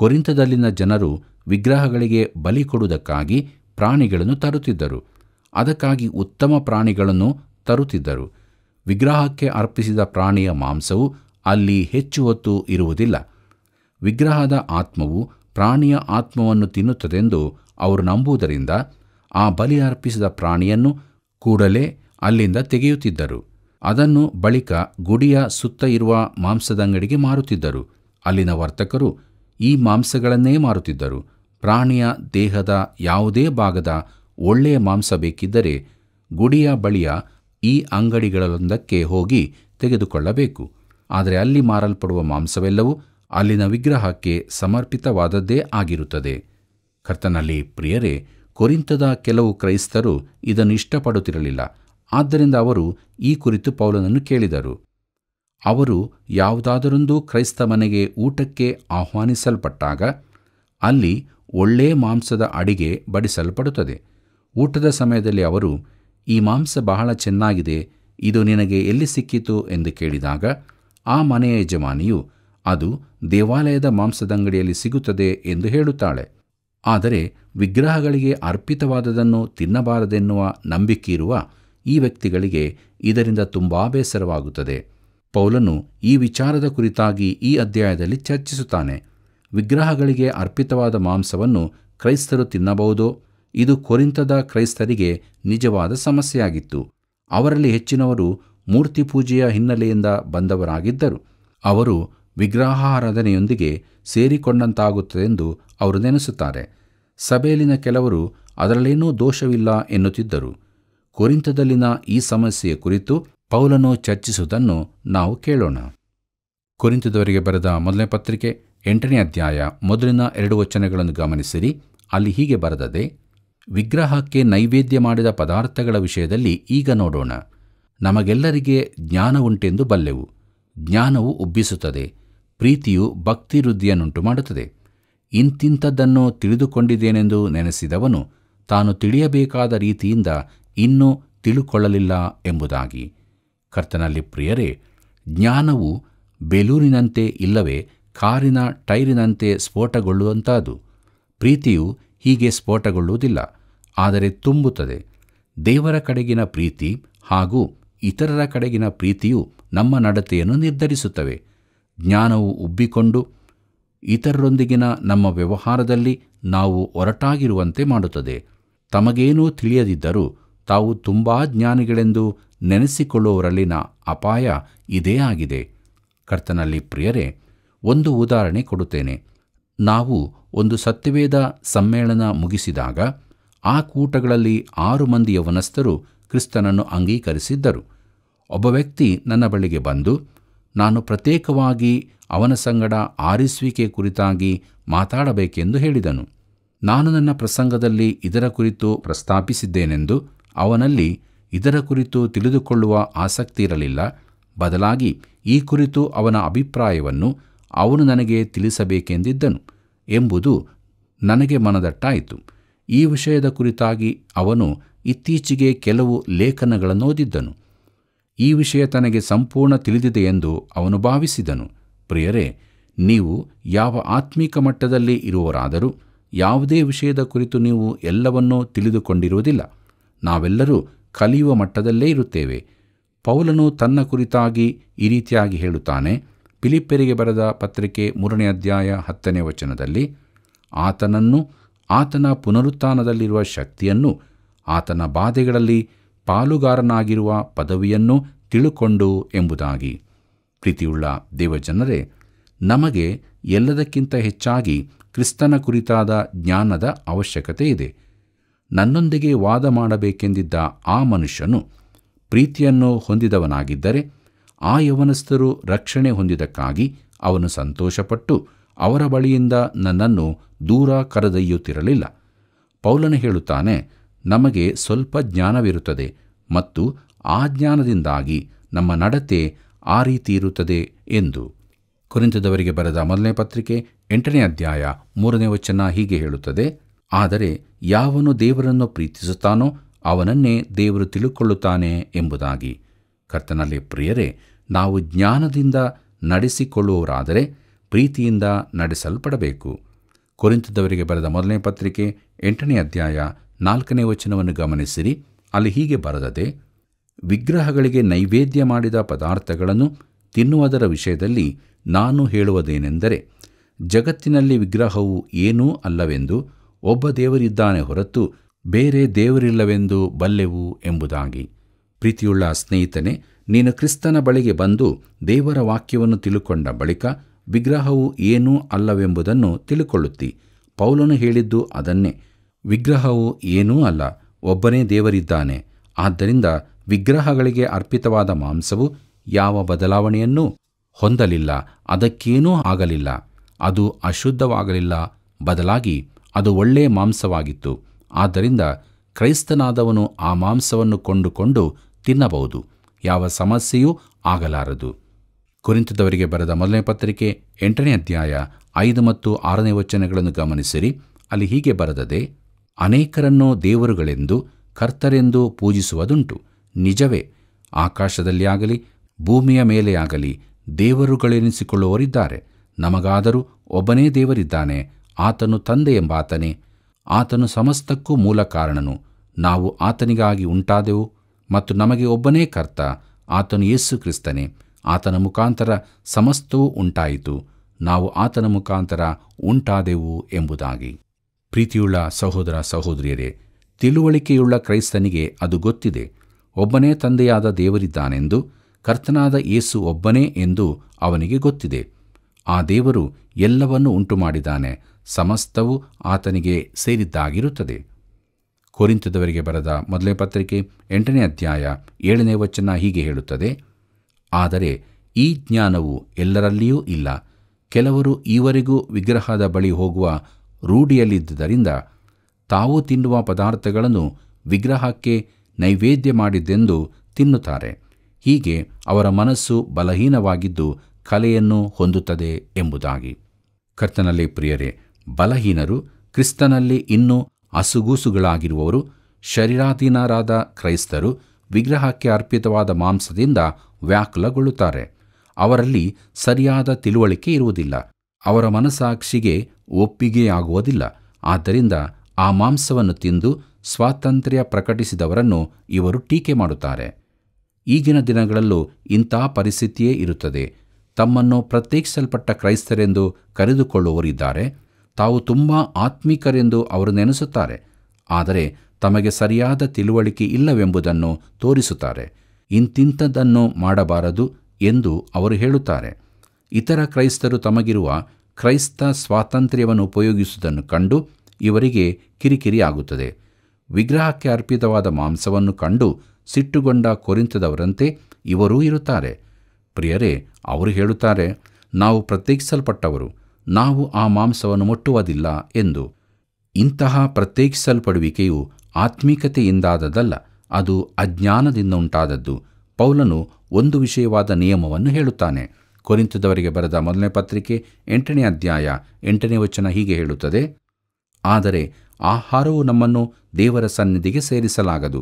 S1: ಕೊರಿಂತದಲ್ಲಿನ ಜನರು ವಿಗ್ರಹಗಳಿಗೆ ಬಲಿ ಕೊಡುವುದಕ್ಕಾಗಿ ಪ್ರಾಣಿಗಳನ್ನು ತರುತ್ತಿದ್ದರು ಅದಕ್ಕಾಗಿ ಉತ್ತಮ ಪ್ರಾಣಿಗಳನ್ನು ತರುತ್ತಿದ್ದರು ವಿಗ್ರಹಕ್ಕೆ ಅರ್ಪಿಸಿದ ಪ್ರಾಣಿಯ ಮಾಂಸವು ಅಲ್ಲಿ ಹೆಚ್ಚು ಹೊತ್ತು ಇರುವುದಿಲ್ಲ ವಿಗ್ರಹದ ಆತ್ಮವು ಪ್ರಾಣಿಯ ಆತ್ಮವನ್ನು ತಿನ್ನುತ್ತದೆಂದು ಅವರು ನಂಬುವುದರಿಂದ ಆ ಬಲಿ ಅರ್ಪಿಸಿದ ಪ್ರಾಣಿಯನ್ನು ಕೂಡಲೇ ಅಲ್ಲಿಂದ ತೆಗೆಯುತ್ತಿದ್ದರು ಅದನ್ನು ಬಳಿಕ ಗುಡಿಯ ಸುತ್ತ ಇರುವ ಮಾಂಸದಂಗಡಿಗೆ ಮಾರುತ್ತಿದ್ದರು ಅಲ್ಲಿನ ವರ್ತಕರು ಈ ಮಾಂಸಗಳನ್ನೇ ಮಾರುತ್ತಿದ್ದರು ಪ್ರಾಣಿಯ ದೇಹದ ಯಾವುದೇ ಭಾಗದ ಒಳ್ಳೆಯ ಮಾಂಸ ಬೇಕಿದ್ದರೆ ಗುಡಿಯ ಬಳಿಯ ಈ ಅಂಗಡಿಗಳೊಂದಕ್ಕೆ ಹೋಗಿ ತೆಗೆದುಕೊಳ್ಳಬೇಕು ಆದರೆ ಅಲ್ಲಿ ಮಾರಲ್ಪಡುವ ಮಾಂಸವೆಲ್ಲವೂ ಅಲ್ಲಿನ ವಿಗ್ರಹಕ್ಕೆ ಸಮರ್ಪಿತವಾದದ್ದೇ ಆಗಿರುತ್ತದೆ ಕರ್ತನಲ್ಲಿ ಪ್ರಿಯರೇ ಕೊರಿಂತದ ಕೆಲವು ಕ್ರೈಸ್ತರು ಇದನ್ನು ಇಷ್ಟಪಡುತ್ತಿರಲಿಲ್ಲ ಆದ್ದರಿಂದ ಅವರು ಈ ಕುರಿತು ಪೌಲನನ್ನು ಕೇಳಿದರು ಅವರು ಯಾವುದಾದರೊಂದು ಕ್ರೈಸ್ತ ಮನೆಗೆ ಊಟಕ್ಕೆ ಆಹ್ವಾನಿಸಲ್ಪಟ್ಟಾಗ ಅಲ್ಲಿ ಒಳ್ಳೆಯ ಮಾಂಸದ ಅಡಿಗೆ ಬಡಿಸಲ್ಪಡುತ್ತದೆ ಊಟದ ಸಮಯದಲ್ಲಿ ಅವರು ಈ ಮಾಂಸ ಬಹಳ ಚೆನ್ನಾಗಿದೆ ಇದು ನಿನಗೆ ಎಲ್ಲಿ ಸಿಕ್ಕಿತು ಎಂದು ಕೇಳಿದಾಗ ಆ ಮನೆಯ ಯಜಮಾನಿಯು ಅದು ದೇವಾಲಯದ ಮಾಂಸದಂಗಡಿಯಲ್ಲಿ ಸಿಗುತ್ತದೆ ಎಂದು ಹೇಳುತ್ತಾಳೆ ಆದರೆ ವಿಗ್ರಹಗಳಿಗೆ ಅರ್ಪಿತವಾದದನ್ನು ತಿನ್ನಬಾರದೆನ್ನುವ ನಂಬಿಕೆಯಿರುವ ಈ ವ್ಯಕ್ತಿಗಳಿಗೆ ಇದರಿಂದ ತುಂಬಾ ಬೇಸರವಾಗುತ್ತದೆ ಪೌಲನು ಈ ವಿಚಾರದ ಕುರಿತಾಗಿ ಈ ಅಧ್ಯಾಯದಲ್ಲಿ ಚರ್ಚಿಸುತ್ತಾನೆ ವಿಗ್ರಹಗಳಿಗೆ ಅರ್ಪಿತವಾದ ಮಾಂಸವನ್ನು ಕ್ರೈಸ್ತರು ತಿನ್ನಬಹುದೋ ಇದು ಕೊರಿಂತದ ಕ್ರೈಸ್ತರಿಗೆ ನಿಜವಾದ ಸಮಸ್ಯೆಯಾಗಿತ್ತು ಅವರಲ್ಲಿ ಹೆಚ್ಚಿನವರು ಮೂರ್ತಿ ಪೂಜೆಯ ಹಿನ್ನೆಲೆಯಿಂದ ಬಂದವರಾಗಿದ್ದರು ಅವರು ವಿಗ್ರಹಾರಾಧನೆಯೊಂದಿಗೆ ಸೇರಿಕೊಂಡಂತಾಗುತ್ತದೆಂದು ಎಂದು ಅವರು ನೆನೆಸುತ್ತಾರೆ ಸಭೆಯಲ್ಲಿನ ಕೆಲವರು ಅದರಲ್ಲೇನೂ ದೋಷವಿಲ್ಲ ಎನ್ನುತ್ತಿದ್ದರು ಕೊರಿಂತದಲ್ಲಿನ ಈ ಸಮಸ್ಯೆಯ ಕುರಿತು ಪೌಲನು ಚರ್ಚಿಸುವುದನ್ನು ನಾವು ಕೇಳೋಣ ಕೊರಿಂತದವರಿಗೆ ಬರೆದ ಮೊದಲನೇ ಪತ್ರಿಕೆ ಎಂಟನೇ ಅಧ್ಯಾಯ ಮೊದಲಿನ ಎರಡು ವಚನಗಳನ್ನು ಗಮನಿಸಿರಿ ಅಲ್ಲಿ ಹೀಗೆ ಬರೆದದೆ ವಿಗ್ರಹಕ್ಕೆ ನೈವೇದ್ಯ ಮಾಡಿದ ಪದಾರ್ಥಗಳ ವಿಷಯದಲ್ಲಿ ಈಗ ನೋಡೋಣ ನಮಗೆಲ್ಲರಿಗೆ ಜ್ಞಾನವುಂಟೆಂದು ಬಲ್ಲೆವು ಜ್ಞಾನವು ಉಬ್ಬಿಸುತ್ತದೆ ಪ್ರೀತಿಯು ಭಕ್ತಿ ವೃದ್ಧಿಯನ್ನುಂಟು ಮಾಡುತ್ತದೆ ಇಂತಿಂಥದ್ದನ್ನು ತಿಳಿದುಕೊಂಡಿದ್ದೇನೆಂದು ನೆನೆಸಿದವನು ತಾನು ತಿಳಿಯಬೇಕಾದ ರೀತಿಯಿಂದ ಇನ್ನೂ ತಿಳುಕೊಳ್ಳಲಿಲ್ಲ ಎಂಬುದಾಗಿ ಕರ್ತನಲ್ಲಿ ಪ್ರಿಯರೇ ಜ್ಞಾನವು ಬೆಲೂರಿನಂತೆ ಇಲ್ಲವೇ ಕಾರಿನ ಟೈರಿನಂತೆ ಸ್ಫೋಟಗೊಳ್ಳುವಂತಾದ್ದು ಪ್ರೀತಿಯು ಹೀಗೆ ಸ್ಫೋಟಗೊಳ್ಳುವುದಿಲ್ಲ ಆದರೆ ತುಂಬುತ್ತದೆ ದೇವರ ಕಡೆಗಿನ ಪ್ರೀತಿ ಹಾಗೂ ಇತರರ ಕಡೆಗಿನ ಪ್ರೀತಿಯು ನಮ್ಮ ನಡತೆಯನ್ನು ನಿರ್ಧರಿಸುತ್ತವೆ ಜ್ಞಾನವು ಉಬ್ಬಿಕೊಂಡು ಇತರರೊಂದಿಗಿನ ನಮ್ಮ ವ್ಯವಹಾರದಲ್ಲಿ ನಾವು ಒರಟಾಗಿರುವಂತೆ ಮಾಡುತ್ತದೆ ತಮಗೇನೂ ತಿಳಿಯದಿದ್ದರೂ ತಾವು ತುಂಬಾ ಜ್ಞಾನಿಗಳೆಂದು ನೆನೆಸಿಕೊಳ್ಳುವವರಲ್ಲಿನ ಅಪಾಯ ಇದೇ ಆಗಿದೆ ಕರ್ತನಲ್ಲಿ ಪ್ರಿಯರೇ ಒಂದು ಉದಾಹರಣೆ ಕೊಡುತ್ತೇನೆ ನಾವು ಒಂದು ಸತ್ಯವೇದ ಸಮ್ಮೇಳನ ಮುಗಿಸಿದಾಗ ಆ ಕೂಟಗಳಲ್ಲಿ ಆರು ಮಂದಿಯವನಸ್ಥರು ಕ್ರಿಸ್ತನನ್ನು ಅಂಗೀಕರಿಸಿದ್ದರು ಒಬ್ಬ ವ್ಯಕ್ತಿ ನನ್ನ ಬಳಿಗೆ ಬಂದು ನಾನು ಪ್ರತ್ಯೇಕವಾಗಿ ಅವನ ಸಂಗಡ ಆರಿಸುವಿಕೆ ಕುರಿತಾಗಿ ಮಾತಾಡಬೇಕೆಂದು ಹೇಳಿದನು ನಾನು ನನ್ನ ಪ್ರಸಂಗದಲ್ಲಿ ಇದರ ಕುರಿತು ಪ್ರಸ್ತಾಪಿಸಿದ್ದೇನೆಂದು ಅವನಲ್ಲಿ ಇದರ ಕುರಿತು ತಿಳಿದುಕೊಳ್ಳುವ ಆಸಕ್ತಿ ಇರಲಿಲ್ಲ ಬದಲಾಗಿ ಈ ಕುರಿತು ಅವನ ಅಭಿಪ್ರಾಯವನ್ನು ಅವನು ನನಗೆ ತಿಳಿಸಬೇಕೆಂದಿದ್ದನು ಎಂಬುದು ನನಗೆ ಮನದಟ್ಟಾಯಿತು ಈ ವಿಷಯದ ಕುರಿತಾಗಿ ಅವನು ಇತ್ತೀಚೆಗೆ ಕೆಲವು ಲೇಖನಗಳನ್ನು ಓದಿದ್ದನು ಈ ವಿಷಯ ತನಗೆ ಸಂಪೂರ್ಣ ತಿಳಿದಿದೆ ಎಂದು ಅವನು ಭಾವಿಸಿದನು ಪ್ರಿಯರೇ ನೀವು ಯಾವ ಆತ್ಮೀಕ ಮಟ್ಟದಲ್ಲಿ ಇರುವವರಾದರೂ ಯಾವುದೇ ವಿಷಯದ ಕುರಿತು ನೀವು ಎಲ್ಲವನ್ನೂ ತಿಳಿದುಕೊಂಡಿರುವುದಿಲ್ಲ ನಾವೆಲ್ಲರೂ ಕಲಿಯುವ ಮಟ್ಟದಲ್ಲೇ ಇರುತ್ತೇವೆ ಪೌಲನು ತನ್ನ ಕುರಿತಾಗಿ ಈ ರೀತಿಯಾಗಿ ಹೇಳುತ್ತಾನೆ ಪಿಲಿಪ್ಪೆರಿಗೆ ಬರೆದ ಪತ್ರಿಕೆ ಮೂರನೇ ಅಧ್ಯಾಯ ಹತ್ತನೇ ವಚನದಲ್ಲಿ ಆತನನ್ನು ಆತನ ಪುನರುತ್ಥಾನದಲ್ಲಿರುವ ಶಕ್ತಿಯನ್ನು ಆತನ ಬಾಧೆಗಳಲ್ಲಿ ಪಾಲುಗಾರನಾಗಿರುವ ಪದವಿಯನ್ನು ತಿಳುಕೊಂಡು ಎಂಬುದಾಗಿ ಪ್ರೀತಿಯುಳ್ಳ ದೇವಜನರೇ ನಮಗೆ ಎಲ್ಲದಕ್ಕಿಂತ ಹೆಚ್ಚಾಗಿ ಕ್ರಿಸ್ತನ ಕುರಿತಾದ ಜ್ಞಾನದ ಅವಶ್ಯಕತೆ ಇದೆ ನನ್ನೊಂದಿಗೆ ವಾದ ಮಾಡಬೇಕೆಂದಿದ್ದ ಆ ಮನುಷ್ಯನು ಪ್ರೀತಿಯನ್ನು ಹೊಂದಿದವನಾಗಿದ್ದರೆ ಆ ಯವನಸ್ಥರು ರಕ್ಷಣೆ ಹೊಂದಿದಕ್ಕಾಗಿ ಅವನು ಸಂತೋಷಪಟ್ಟು ಅವರ ಬಳಿಯಿಂದ ನನ್ನನ್ನು ದೂರ ಕರೆದೊಯ್ಯುತ್ತಿರಲಿಲ್ಲ ಪೌಲನು ಹೇಳುತ್ತಾನೆ ನಮಗೆ ಸ್ವಲ್ಪ ಜ್ಞಾನವಿರುತ್ತದೆ ಮತ್ತು ಆ ಜ್ಞಾನದಿಂದಾಗಿ ನಮ್ಮ ನಡತೆ ಆ ರೀತಿ ಇರುತ್ತದೆ ಎಂದು ಕುರಿತದವರಿಗೆ ಬರೆದ ಮೊದಲನೇ ಪತ್ರಿಕೆ ಎಂಟನೇ ಅಧ್ಯಾಯ ಮೂರನೇ ವಚನ ಹೀಗೆ ಹೇಳುತ್ತದೆ ಆದರೆ ಯಾವನು ದೇವರನ್ನು ಪ್ರೀತಿಸುತ್ತಾನೋ ಅವನನ್ನೇ ದೇವರು ತಿಳುಕೊಳ್ಳುತ್ತಾನೆ ಎಂಬುದಾಗಿ ಕರ್ತನಲ್ಲಿ ಪ್ರಿಯರೇ ನಾವು ಜ್ಞಾನದಿಂದ ನಡೆಸಿಕೊಳ್ಳುವವರಾದರೆ ಪ್ರೀತಿಯಿಂದ ನಡೆಸಲ್ಪಡಬೇಕು ಕುರಿತದವರಿಗೆ ಬರೆದ ಮೊದಲನೇ ಪತ್ರಿಕೆ ಎಂಟನೇ ಅಧ್ಯಾಯ ನಾಲ್ಕನೇ ವಚನವನ್ನು ಗಮನಿಸಿರಿ ಅಲ್ಲಿ ಹೀಗೆ ಬರದದೆ ವಿಗ್ರಹಗಳಿಗೆ ನೈವೇದ್ಯ ಮಾಡಿದ ಪದಾರ್ಥಗಳನ್ನು ತಿನ್ನುವುದರ ವಿಷಯದಲ್ಲಿ ನಾನು ಹೇಳುವುದೇನೆಂದರೆ ಜಗತ್ತಿನಲ್ಲಿ ವಿಗ್ರಹವು ಏನೂ ಅಲ್ಲವೆಂದು ಒಬ್ಬ ದೇವರಿದ್ದಾನೆ ಹೊರತು ಬೇರೆ ದೇವರಿಲ್ಲವೆಂದು ಬಲ್ಲೆವು ಎಂಬುದಾಗಿ ಪ್ರೀತಿಯುಳ್ಳ ಸ್ನೇಹಿತನೆ ನೀನು ಕ್ರಿಸ್ತನ ಬಳಿಗೆ ಬಂದು ದೇವರ ವಾಕ್ಯವನ್ನು ತಿಳುಕೊಂಡ ಬಳಿಕ ವಿಗ್ರಹವು ಏನೂ ಅಲ್ಲವೆಂಬುದನ್ನು ತಿಳುಕೊಳ್ಳುತ್ತಿ ಪೌಲನು ಹೇಳಿದ್ದು ಅದನ್ನೇ ವಿಗ್ರಹವು ಏನೂ ಅಲ್ಲ ಒಬ್ಬನೇ ದೇವರಿದ್ದಾನೆ ಆದ್ದರಿಂದ ವಿಗ್ರಹಗಳಿಗೆ ಅರ್ಪಿತವಾದ ಮಾಂಸವು ಯಾವ ಬದಲಾವಣೆಯನ್ನೂ ಹೊಂದಲಿಲ್ಲ ಅದಕ್ಕೇನೂ ಆಗಲಿಲ್ಲ ಅದು ಅಶುದ್ಧವಾಗಲಿಲ್ಲ ಬದಲಾಗಿ ಅದು ಒಳ್ಳೆಯ ಮಾಂಸವಾಗಿತ್ತು ಆದ್ದರಿಂದ ಕ್ರೈಸ್ತನಾದವನು ಆ ಮಾಂಸವನ್ನು ಕೊಂಡುಕೊಂಡು ತಿನ್ನಬಹುದು ಯಾವ ಸಮಸ್ಯೆಯೂ ಆಗಲಾರದು ಕುರಿತದವರಿಗೆ ಬರೆದ ಮೊದಲನೇ ಪತ್ರಿಕೆ ಎಂಟನೇ ಅಧ್ಯಾಯ ಐದು ಮತ್ತು ಆರನೇ ವಚನಗಳನ್ನು ಗಮನಿಸಿರಿ ಅಲ್ಲಿ ಹೀಗೆ ಬರೆದದೆ ಅನೇಕರನ್ನು ದೇವರುಗಳೆಂದು ಕರ್ತರೆಂದು ಪೂಜಿಸುವುದುಂಟು ನಿಜವೇ ಆಕಾಶದಲ್ಲಿ ಆಗಲಿ ಭೂಮಿಯ ಮೇಲೆ ಆಗಲಿ ದೇವರುಗಳೆನಿಸಿಕೊಳ್ಳುವವರಿದ್ದಾರೆ ನಮಗಾದರೂ ಒಬ್ಬನೇ ದೇವರಿದ್ದಾನೆ ಆತನು ತಂದೆ ಎಂಬಾತನೇ ಆತನು ಸಮಸ್ತಕ್ಕೂ ಮೂಲ ಕಾರಣನು ನಾವು ಆತನಿಗಾಗಿ ಉಂಟಾದೆವು ಮತ್ತು ನಮಗೆ ಒಬ್ಬನೇ ಕರ್ತ ಆತನು ಯೇಸು ಕ್ರಿಸ್ತನೇ ಆತನ ಮುಖಾಂತರ ಸಮಸ್ತವೂ ಉಂಟಾಯಿತು ನಾವು ಆತನ ಮುಖಾಂತರ ಉಂಟಾದೆವು ಎಂಬುದಾಗಿ ಪ್ರೀತಿಯುಳ್ಳ ಸಹೋದರ ಸಹೋದರಿಯರೇ ತಿಳುವಳಿಕೆಯುಳ್ಳ ಕ್ರೈಸ್ತನಿಗೆ ಅದು ಗೊತ್ತಿದೆ ಒಬ್ಬನೇ ತಂದೆಯಾದ ದೇವರಿದ್ದಾನೆಂದು ಕರ್ತನಾದ ಏಸು ಒಬ್ಬನೇ ಎಂದು ಅವನಿಗೆ ಗೊತ್ತಿದೆ ಆ ದೇವರು ಎಲ್ಲವನ್ನೂ ಉಂಟುಮಾಡಿದ್ದಾನೆ ಸಮಸ್ತವು ಆತನಿಗೆ ಸೇರಿದ್ದಾಗಿರುತ್ತದೆ ಕೋರಿಂತದವರಿಗೆ ಬರೆದ ಮೊದಲೇ ಪತ್ರಿಕೆ ಎಂಟನೇ ಅಧ್ಯಾಯ ಏಳನೇ ವಚನ ಹೀಗೆ ಹೇಳುತ್ತದೆ ಆದರೆ ಈ ಜ್ಞಾನವು ಎಲ್ಲರಲ್ಲಿಯೂ ಇಲ್ಲ ಕೆಲವರು ಈವರೆಗೂ ವಿಗ್ರಹದ ಬಳಿ ಹೋಗುವ ರೂಢಿಯಲ್ಲಿದ್ದುದರಿಂದ ತಾವು ತಿನ್ನುವ ಪದಾರ್ಥಗಳನ್ನು ವಿಗ್ರಹಕ್ಕೆ ನೈವೇದ್ಯ ಮಾಡಿದ್ದೆಂದು ತಿನ್ನುತ್ತಾರೆ ಹೀಗೆ ಅವರ ಮನಸ್ಸು ಬಲಹೀನವಾಗಿದ್ದು ಕಲೆಯನ್ನು ಹೊಂದುತ್ತದೆ ಎಂಬುದಾಗಿ ಕರ್ತನಲ್ಲಿ ಪ್ರಿಯರೇ ಬಲಹೀನರು ಕ್ರಿಸ್ತನಲ್ಲಿ ಇನ್ನೂ ಅಸುಗೂಸುಗಳಾಗಿರುವವರು ಶರೀರಾಧೀನರಾದ ಕ್ರೈಸ್ತರು ವಿಗ್ರಹಕ್ಕೆ ಅರ್ಪಿತವಾದ ಮಾಂಸದಿಂದ ವ್ಯಾಕುಲಗೊಳ್ಳುತ್ತಾರೆ ಅವರಲ್ಲಿ ಸರಿಯಾದ ತಿಳುವಳಿಕೆ ಇರುವುದಿಲ್ಲ ಅವರ ಮನಸಾಕ್ಷಿಗೆ ಒಪ್ಪಿಗೆಯಾಗುವುದಿಲ್ಲ ಆದ್ದರಿಂದ ಆ ಮಾಂಸವನ್ನು ತಿಂದು ಸ್ವಾತಂತ್ರ್ಯ ಪ್ರಕಟಿಸಿದವರನ್ನು ಇವರು ಟೀಕೆ ಮಾಡುತ್ತಾರೆ ಈಗಿನ ದಿನಗಳಲ್ಲೂ ಇಂಥ ಪರಿಸ್ಥಿತಿಯೇ ಇರುತ್ತದೆ ತಮ್ಮನ್ನು ಪ್ರತ್ಯೇಕಿಸಲ್ಪಟ್ಟ ಕ್ರೈಸ್ತರೆಂದು ಕರೆದುಕೊಳ್ಳುವವರಿದ್ದಾರೆ ತಾವು ತುಂಬ ಆತ್ಮಿಕರೆಂದು ಅವರು ನೆನೆಸುತ್ತಾರೆ ಆದರೆ ತಮಗೆ ಸರಿಯಾದ ತಿಳುವಳಿಕೆ ಇಲ್ಲವೆಂಬುದನ್ನು ತೋರಿಸುತ್ತಾರೆ ಇಂತಿಂಥದ್ದನ್ನು ಮಾಡಬಾರದು ಎಂದು ಅವರು ಹೇಳುತ್ತಾರೆ ಇತರ ಕ್ರೈಸ್ತರು ತಮಗಿರುವ ಕ್ರೈಸ್ತ ಸ್ವಾತಂತ್ರ್ಯವನ್ನು ಉಪಯೋಗಿಸುವುದನ್ನು ಕಂಡು ಇವರಿಗೆ ಕಿರಿಕಿರಿ ಆಗುತ್ತದೆ ವಿಗ್ರಹಕ್ಕೆ ಅರ್ಪಿತವಾದ ಮಾಂಸವನ್ನು ಕಂಡು ಸಿಟ್ಟುಗೊಂಡ ಕೊರಿಂತದವರಂತೆ ಇವರೂ ಇರುತ್ತಾರೆ ಪ್ರಿಯರೇ ಅವರು ಹೇಳುತ್ತಾರೆ ನಾವು ಪ್ರತ್ಯೇಕಿಸಲ್ಪಟ್ಟವರು ನಾವು ಆ ಮಾಂಸವನ್ನು ಮುಟ್ಟುವುದಿಲ್ಲ ಎಂದು ಇಂತಹ ಪ್ರತ್ಯೇಕಿಸಲ್ಪಡುವಿಕೆಯು ಆತ್ಮೀಕತೆಯಿಂದಾದದಲ್ಲ ಅದು ಅಜ್ಞಾನದಿಂದ ಉಂಟಾದದ್ದು ಪೌಲನು ಒಂದು ವಿಷಯವಾದ ನಿಯಮವನ್ನು ಹೇಳುತ್ತಾನೆ ಕೊರಿಂತದವರಿಗೆ ಬರೆದ ಮೊದಲನೇ ಪತ್ರಿಕೆ ಎಂಟನೇ ಅಧ್ಯಾಯ ಎಂಟನೇ ವಚನ ಹೀಗೆ ಹೇಳುತ್ತದೆ ಆದರೆ ಆಹಾರವು ನಮ್ಮನ್ನು ದೇವರ ಸನ್ನಿಧಿಗೆ ಸೇರಿಸಲಾಗದು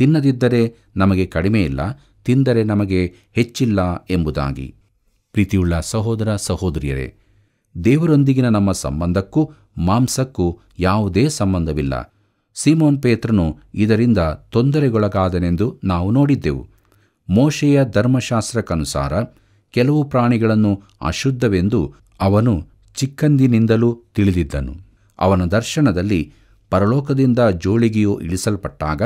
S1: ತಿನ್ನದಿದ್ದರೆ ನಮಗೆ ಕಡಿಮೆ ಇಲ್ಲ ತಿಂದರೆ ನಮಗೆ ಹೆಚ್ಚಿಲ್ಲ ಎಂಬುದಾಗಿ ಪ್ರೀತಿಯುಳ್ಳ ಸಹೋದರ ಸಹೋದರಿಯರೇ ದೇವರೊಂದಿಗಿನ ನಮ್ಮ ಸಂಬಂಧಕ್ಕೂ ಮಾಂಸಕ್ಕೂ ಯಾವುದೇ ಸಂಬಂಧವಿಲ್ಲ ಸಿಮೋನ್ ಪೇತ್ರನು ಇದರಿಂದ ತೊಂದರೆಗೊಳಗಾದನೆಂದು ನಾವು ನೋಡಿದ್ದೆವು ಮೋಶೆಯ ಧರ್ಮಶಾಸ್ತ್ರಕ್ಕನುಸಾರ ಕೆಲವು ಪ್ರಾಣಿಗಳನ್ನು ಅಶುದ್ಧವೆಂದು ಅವನು ಚಿಕ್ಕಂದಿನಿಂದಲೂ ತಿಳಿದಿದ್ದನು ಅವನ ದರ್ಶನದಲ್ಲಿ ಪರಲೋಕದಿಂದ ಜೋಳಿಗೆಯು ಇಳಿಸಲ್ಪಟ್ಟಾಗ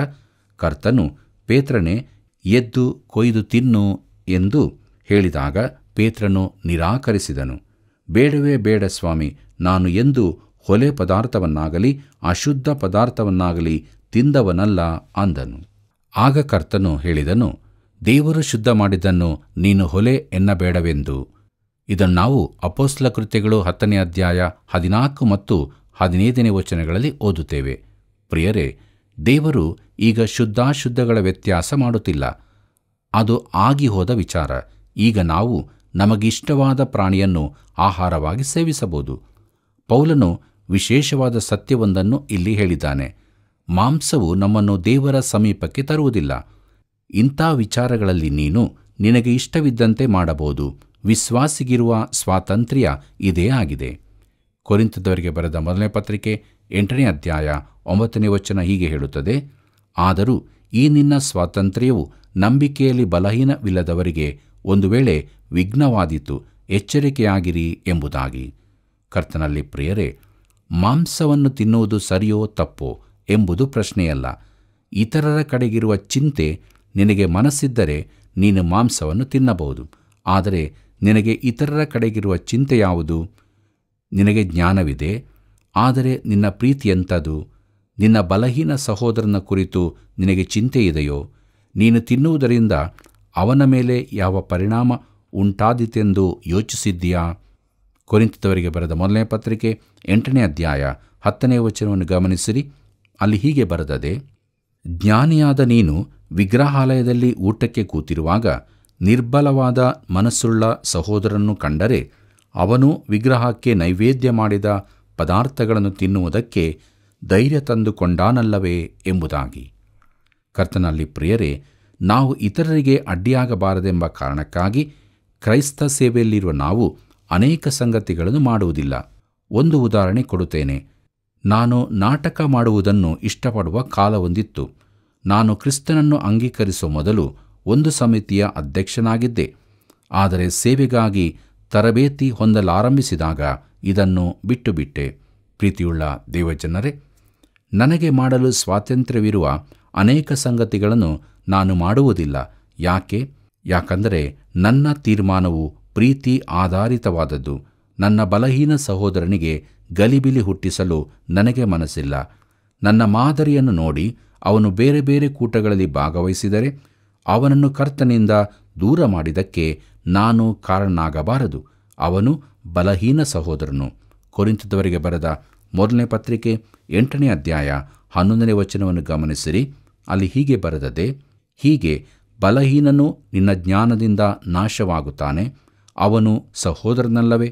S1: ಕರ್ತನು ಪೇತ್ರನೇ ಎದ್ದು ಕೊಯ್ದು ತಿನ್ನು ಎಂದು ಹೇಳಿದಾಗ ಪೇತ್ರನು ನಿರಾಕರಿಸಿದನು ಬೇಡವೇ ಬೇಡ ಸ್ವಾಮಿ ನಾನು ಎಂದು ಹೊಲೆ ಪದಾರ್ಥವನ್ನಾಗಲಿ ಅಶುದ್ಧ ಪದಾರ್ಥವನ್ನಾಗಲಿ ತಿಂದವನಲ್ಲ ಅಂದನು ಆಗ ಕರ್ತನು ಹೇಳಿದನು ದೇವರು ಶುದ್ಧ ಮಾಡಿದ್ದನ್ನು ನೀನು ಹೊಲೆ ಎನ್ನಬೇಡವೆಂದು ಇದನ್ನು ನಾವು ಅಪೋಸ್ಲ ಕೃತ್ಯಗಳು ಹತ್ತನೇ ಅಧ್ಯಾಯ ಹದಿನಾಲ್ಕು ಮತ್ತು ಹದಿನೈದನೇ ವಚನಗಳಲ್ಲಿ ಓದುತ್ತೇವೆ ಪ್ರಿಯರೇ ದೇವರು ಈಗ ಶುದ್ಧಾಶುದ್ಧಗಳ ವ್ಯತ್ಯಾಸ ಮಾಡುತ್ತಿಲ್ಲ ಅದು ಆಗಿಹೋದ ವಿಚಾರ ಈಗ ನಾವು ನಮಗಿಷ್ಟವಾದ ಪ್ರಾಣಿಯನ್ನು ಆಹಾರವಾಗಿ ಸೇವಿಸಬಹುದು ಪೌಲನು ವಿಶೇಷವಾದ ಸತ್ಯವೊಂದನ್ನು ಇಲ್ಲಿ ಹೇಳಿದ್ದಾನೆ ಮಾಂಸವು ನಮ್ಮನ್ನು ದೇವರ ಸಮೀಪಕ್ಕೆ ತರುವುದಿಲ್ಲ ಇಂಥ ವಿಚಾರಗಳಲ್ಲಿ ನೀನು ನಿನಗೆ ಇಷ್ಟವಿದ್ದಂತೆ ಮಾಡಬಹುದು ವಿಶ್ವಾಸಿಗಿರುವ ಸ್ವಾತಂತ್ರ್ಯ ಇದೇ ಆಗಿದೆ ಕೊರಿಂತದವರಿಗೆ ಬರೆದ ಮೊದಲನೇ ಪತ್ರಿಕೆ ಎಂಟನೇ ಅಧ್ಯಾಯ ಒಂಬತ್ತನೇ ವಚನ ಹೀಗೆ ಹೇಳುತ್ತದೆ ಆದರೂ ಈ ನಿನ್ನ ಸ್ವಾತಂತ್ರ್ಯವು ನಂಬಿಕೆಯಲ್ಲಿ ಬಲಹೀನವಿಲ್ಲದವರಿಗೆ ಒಂದು ವೇಳೆ ವಿಘ್ನವಾದೀತು ಎಚ್ಚರಿಕೆಯಾಗಿರಿ ಎಂಬುದಾಗಿ ಕರ್ತನಲ್ಲಿ ಪ್ರಿಯರೇ ಮಾಂಸವನ್ನು ತಿನ್ನುವುದು ಸರಿಯೋ ತಪ್ಪೋ ಎಂಬುದು ಪ್ರಶ್ನೆಯಲ್ಲ ಇತರರ ಕಡೆಗಿರುವ ಚಿಂತೆ ನಿನಗೆ ಮನಸ್ಸಿದ್ದರೆ ನೀನು ಮಾಂಸವನ್ನು ತಿನ್ನಬಹುದು ಆದರೆ ನಿನಗೆ ಇತರರ ಕಡೆಗಿರುವ ಚಿಂತೆ ಯಾವುದು ನಿನಗೆ ಜ್ಞಾನವಿದೆ ಆದರೆ ನಿನ್ನ ಪ್ರೀತಿಯಂಥದು ನಿನ್ನ ಬಲಹೀನ ಸಹೋದರನ ಕುರಿತು ನಿನಗೆ ಚಿಂತೆ ಇದೆಯೋ ನೀನು ತಿನ್ನುವುದರಿಂದ ಅವನ ಮೇಲೆ ಯಾವ ಪರಿಣಾಮ ಉಂಟಾದೀತೆಂದು ಯೋಚಿಸಿದ್ದೀಯಾ ಕೊರಿಂತದವರಿಗೆ ಬರೆದ ಮೊದಲನೇ ಪತ್ರಿಕೆ ಎಂಟನೇ ಅಧ್ಯಾಯ ಹತ್ತನೇ ವಚನವನ್ನು ಗಮನಿಸಿರಿ ಅಲ್ಲಿ ಹೀಗೆ ಬರೆದದೆ ಜ್ಞಾನಿಯಾದ ನೀನು ವಿಗ್ರಹಾಲಯದಲ್ಲಿ ಊಟಕ್ಕೆ ಕೂತಿರುವಾಗ ನಿರ್ಬಲವಾದ ಮನಸ್ಸುಳ್ಳ ಸಹೋದರನ್ನು ಕಂಡರೆ ಅವನು ವಿಗ್ರಹಕ್ಕೆ ನೈವೇದ್ಯ ಮಾಡಿದ ಪದಾರ್ಥಗಳನ್ನು ತಿನ್ನುವುದಕ್ಕೆ ಧೈರ್ಯ ತಂದುಕೊಂಡಾನಲ್ಲವೇ ಎಂಬುದಾಗಿ ಕರ್ತನಲ್ಲಿ ಪ್ರಿಯರೇ ನಾವು ಇತರರಿಗೆ ಅಡ್ಡಿಯಾಗಬಾರದೆಂಬ ಕಾರಣಕ್ಕಾಗಿ ಕ್ರೈಸ್ತ ಸೇವೆಯಲ್ಲಿರುವ ನಾವು ಅನೇಕ ಸಂಗತಿಗಳನ್ನು ಮಾಡುವುದಿಲ್ಲ ಒಂದು ಉದಾಹರಣೆ ಕೊಡುತ್ತೇನೆ ನಾನು ನಾಟಕ ಮಾಡುವುದನ್ನು ಇಷ್ಟಪಡುವ ಕಾಲವೊಂದಿತ್ತು ನಾನು ಕ್ರಿಸ್ತನನ್ನು ಅಂಗೀಕರಿಸುವ ಮೊದಲು ಒಂದು ಸಮಿತಿಯ ಅಧ್ಯಕ್ಷನಾಗಿದ್ದೆ ಆದರೆ ಸೇವೆಗಾಗಿ ತರಬೇತಿ ಹೊಂದಲಾರಂಭಿಸಿದಾಗ ಇದನ್ನು ಬಿಟ್ಟುಬಿಟ್ಟೆ ಪ್ರೀತಿಯುಳ್ಳ ದೇವಜನರೇ ನನಗೆ ಮಾಡಲು ಸ್ವಾತಂತ್ರ್ಯವಿರುವ ಅನೇಕ ಸಂಗತಿಗಳನ್ನು ನಾನು ಮಾಡುವುದಿಲ್ಲ ಯಾಕೆ ಯಾಕಂದರೆ ನನ್ನ ತೀರ್ಮಾನವು ಪ್ರೀತಿ ಆಧಾರಿತವಾದದ್ದು ನನ್ನ ಬಲಹೀನ ಸಹೋದರನಿಗೆ ಗಲಿಬಿಲಿ ಹುಟ್ಟಿಸಲು ನನಗೆ ಮನಸ್ಸಿಲ್ಲ ನನ್ನ ಮಾದರಿಯನ್ನು ನೋಡಿ ಅವನು ಬೇರೆ ಬೇರೆ ಕೂಟಗಳಲ್ಲಿ ಭಾಗವಹಿಸಿದರೆ ಅವನನ್ನು ಕರ್ತನಿಂದ ದೂರ ಮಾಡಿದಕ್ಕೆ ನಾನು ಕಾರಣನಾಗಬಾರದು ಅವನು ಬಲಹೀನ ಸಹೋದರನು ಕೊರಿಂತದವರಿಗೆ ಬರೆದ ಮೊದಲನೇ ಪತ್ರಿಕೆ ಎಂಟನೇ ಅಧ್ಯಾಯ ಹನ್ನೊಂದನೇ ವಚನವನ್ನು ಗಮನಿಸಿರಿ ಅಲ್ಲಿ ಹೀಗೆ ಬರೆದದೆ ಹೀಗೆ ಬಲಹೀನನು ನಿನ್ನ ಜ್ಞಾನದಿಂದ ನಾಶವಾಗುತ್ತಾನೆ ಅವನು ಸಹೋದರನಲ್ಲವೇ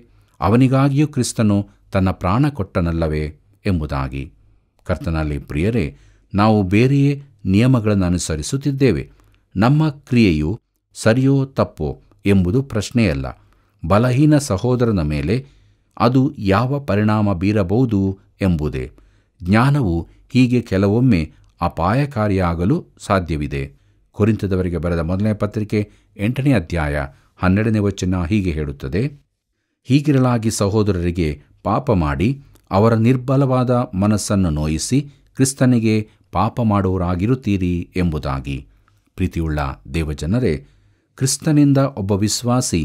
S1: ಅವನಿಗಾಗಿಯೂ ಕ್ರಿಸ್ತನು ತನ್ನ ಪ್ರಾಣ ಕೊಟ್ಟನಲ್ಲವೇ ಎಂಬುದಾಗಿ ಕರ್ತನಲ್ಲಿ ಪ್ರಿಯರೇ ನಾವು ಬೇರೆಯೇ ನಿಯಮಗಳನ್ನು ಅನುಸರಿಸುತ್ತಿದ್ದೇವೆ ನಮ್ಮ ಕ್ರಿಯೆಯು ಸರಿಯೋ ತಪ್ಪೋ ಎಂಬುದು ಪ್ರಶ್ನೆಯಲ್ಲ ಬಲಹೀನ ಸಹೋದರನ ಮೇಲೆ ಅದು ಯಾವ ಪರಿಣಾಮ ಬೀರಬಹುದು ಎಂಬುದೇ ಜ್ಞಾನವು ಹೀಗೆ ಕೆಲವೊಮ್ಮೆ ಅಪಾಯಕಾರಿಯಾಗಲು ಸಾಧ್ಯವಿದೆ ಕುರಿತದವರಿಗೆ ಬರೆದ ಮೊದಲನೇ ಪತ್ರಿಕೆ ಎಂಟನೇ ಅಧ್ಯಾಯ ಹನ್ನೆರಡನೇ ವಚನ ಹೀಗೆ ಹೇಳುತ್ತದೆ ಹೀಗಿರಲಾಗಿ ಸಹೋದರರಿಗೆ ಪಾಪ ಮಾಡಿ ಅವರ ನಿರ್ಬಲವಾದ ಮನಸ್ಸನ್ನು ನೋಯಿಸಿ ಕ್ರಿಸ್ತನಿಗೆ ಪಾಪ ಮಾಡುವರಾಗಿರುತ್ತೀರಿ ಎಂಬುದಾಗಿ ಪ್ರೀತಿಯುಳ್ಳ ದೇವಜನರೇ ಕ್ರಿಸ್ತನಿಂದ ಒಬ್ಬ ವಿಶ್ವಾಸಿ